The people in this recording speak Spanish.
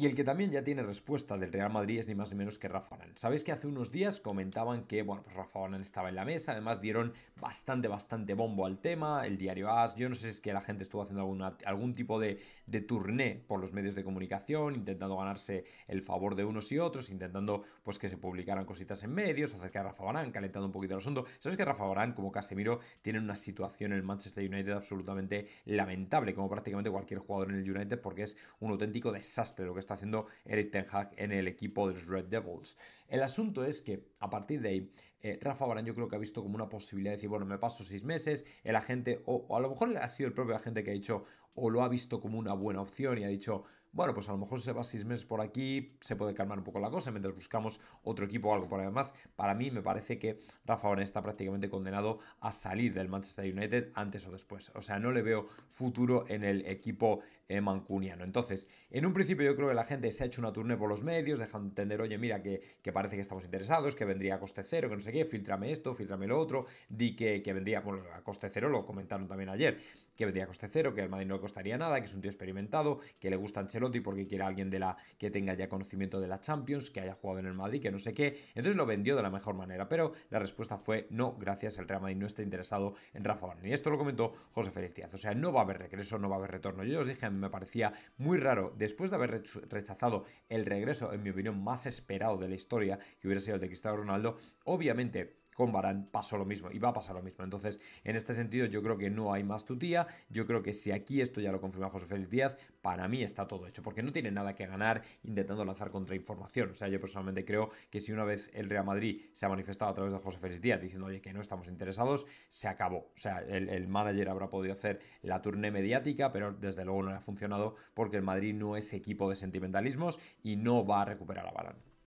Y el que también ya tiene respuesta del Real Madrid es ni más ni menos que Rafa Sabéis que hace unos días comentaban que bueno, pues Rafa estaba en la mesa, además dieron bastante, bastante bombo al tema, el diario AS, yo no sé si es que la gente estuvo haciendo algún tipo de, de tourné por los medios de comunicación, intentando ganarse el favor de unos y otros, intentando pues que se publicaran cositas en medios acerca de Rafa Banan, calentando un poquito el asunto. Sabéis que Rafa como Casemiro, tiene una situación en el Manchester United absolutamente lamentable, como prácticamente cualquier jugador en el United, porque es un auténtico desastre lo que está está haciendo Eric Ten Hag en el equipo de los Red Devils. El asunto es que a partir de ahí eh, Rafa Barán yo creo que ha visto como una posibilidad de decir, bueno, me paso seis meses, el agente, o, a lo mejor ha sido el propio agente que ha dicho, o lo ha visto como una buena opción y ha dicho, bueno, pues a lo mejor se va seis meses por aquí, se puede calmar un poco la cosa mientras buscamos otro equipo o algo. por además, para mí me parece que Rafa Barán está prácticamente condenado a salir del Manchester United antes o después. O sea, no le veo futuro en el equipo eh, mancuniano. Entonces, en un principio yo creo que la gente se ha hecho una turné por los medios, dejando entender, oye, mira, que, que parece que estamos interesados, que vendría a coste cero, que no qué, filtrame esto, filtrame lo otro, di que, vendría, bueno, a coste cero, lo comentaron también ayer, que vendría a coste cero, que el Madrid no le costaría nada, que es un tío experimentado, que le gusta Ancelotti porque quiere a alguien de la, que tenga ya conocimiento de la Champions, que haya jugado en el Madrid, que no sé qué. Entonces lo vendió de la mejor manera, pero la respuesta fue no, gracias, el Real Madrid no está interesado en Rafa y Esto lo comentó José Félix O sea, no va a haber regreso, no va a haber retorno. Yo os dije, me parecía muy raro, después de haber rechazado el regreso, en mi opinión, más esperado de la historia, que hubiera sido el de Cristiano Ronaldo, obviamente con Barán pasó lo mismo y va a pasar lo mismo. Entonces, en este sentido, yo creo que no hay más tutía. Yo creo que si aquí esto ya lo confirma José Félix Díaz, para mí está todo hecho, porque no tiene nada que ganar intentando lanzar contrainformación. O sea, yo personalmente creo que si una vez el Real Madrid se ha manifestado a través de José Félix Díaz diciendo, oye, que no estamos interesados, se acabó. O sea, el, el manager habrá podido hacer la turné mediática, pero desde luego no le ha funcionado porque el Madrid no es equipo de sentimentalismos y no va a recuperar a Barán.